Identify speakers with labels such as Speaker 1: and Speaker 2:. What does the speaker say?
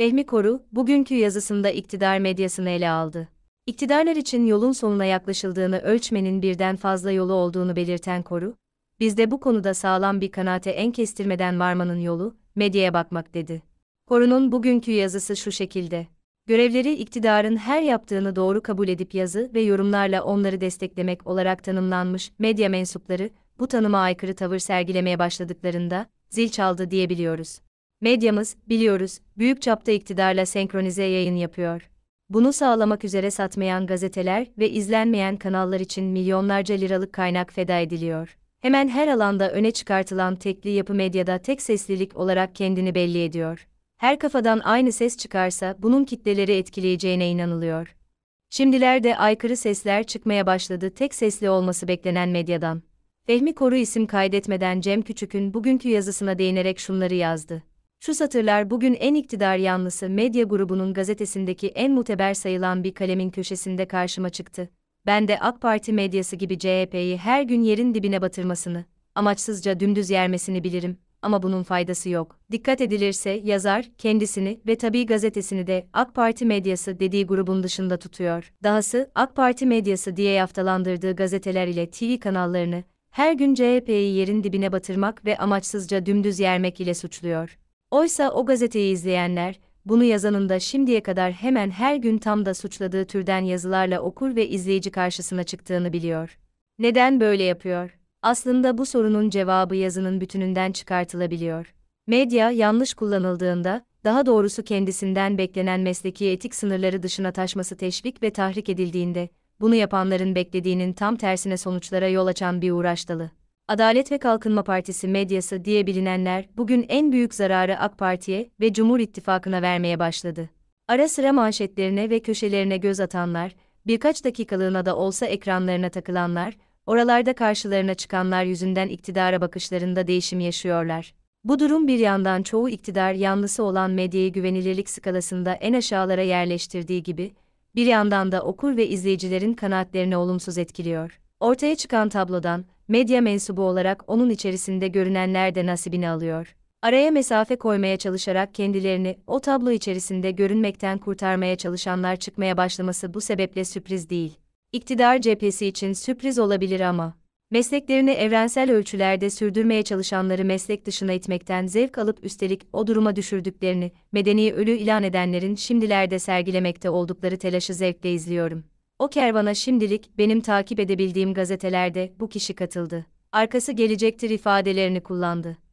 Speaker 1: Fehmi Koru, bugünkü yazısında iktidar medyasını ele aldı. İktidarlar için yolun sonuna yaklaşıldığını ölçmenin birden fazla yolu olduğunu belirten Koru, bizde bu konuda sağlam bir kanaate en kestirmeden varmanın yolu, medyaya bakmak dedi. Koru'nun bugünkü yazısı şu şekilde. Görevleri iktidarın her yaptığını doğru kabul edip yazı ve yorumlarla onları desteklemek olarak tanımlanmış medya mensupları, bu tanıma aykırı tavır sergilemeye başladıklarında, zil çaldı diyebiliyoruz. Medyamız, biliyoruz, büyük çapta iktidarla senkronize yayın yapıyor. Bunu sağlamak üzere satmayan gazeteler ve izlenmeyen kanallar için milyonlarca liralık kaynak feda ediliyor. Hemen her alanda öne çıkartılan tekli yapı medyada tek seslilik olarak kendini belli ediyor. Her kafadan aynı ses çıkarsa bunun kitleleri etkileyeceğine inanılıyor. Şimdilerde aykırı sesler çıkmaya başladı tek sesli olması beklenen medyadan. Fehmi Koru isim kaydetmeden Cem Küçük'ün bugünkü yazısına değinerek şunları yazdı. Şu satırlar bugün en iktidar yanlısı medya grubunun gazetesindeki en muteber sayılan bir kalemin köşesinde karşıma çıktı. Ben de AK Parti medyası gibi CHP'yi her gün yerin dibine batırmasını, amaçsızca dümdüz yermesini bilirim ama bunun faydası yok. Dikkat edilirse yazar kendisini ve tabii gazetesini de AK Parti medyası dediği grubun dışında tutuyor. Dahası AK Parti medyası diye yaftalandırdığı gazeteler ile TV kanallarını her gün CHP'yi yerin dibine batırmak ve amaçsızca dümdüz yermek ile suçluyor. Oysa o gazeteyi izleyenler, bunu yazanın da şimdiye kadar hemen her gün tam da suçladığı türden yazılarla okur ve izleyici karşısına çıktığını biliyor. Neden böyle yapıyor? Aslında bu sorunun cevabı yazının bütününden çıkartılabiliyor. Medya yanlış kullanıldığında, daha doğrusu kendisinden beklenen mesleki etik sınırları dışına taşması teşvik ve tahrik edildiğinde, bunu yapanların beklediğinin tam tersine sonuçlara yol açan bir uğraş dalı. Adalet ve Kalkınma Partisi medyası diye bilinenler bugün en büyük zararı AK Parti'ye ve Cumhur İttifakı'na vermeye başladı. Ara sıra manşetlerine ve köşelerine göz atanlar, birkaç dakikalığına da olsa ekranlarına takılanlar, oralarda karşılarına çıkanlar yüzünden iktidara bakışlarında değişim yaşıyorlar. Bu durum bir yandan çoğu iktidar yanlısı olan medyayı güvenilirlik skalasında en aşağılara yerleştirdiği gibi, bir yandan da okur ve izleyicilerin kanaatlerini olumsuz etkiliyor. Ortaya çıkan tablodan, medya mensubu olarak onun içerisinde görünenler de nasibini alıyor. Araya mesafe koymaya çalışarak kendilerini o tablo içerisinde görünmekten kurtarmaya çalışanlar çıkmaya başlaması bu sebeple sürpriz değil. İktidar cephesi için sürpriz olabilir ama mesleklerini evrensel ölçülerde sürdürmeye çalışanları meslek dışına itmekten zevk alıp üstelik o duruma düşürdüklerini, medeni ölü ilan edenlerin şimdilerde sergilemekte oldukları telaşı zevkle izliyorum. O kervana şimdilik benim takip edebildiğim gazetelerde bu kişi katıldı. Arkası gelecektir ifadelerini kullandı.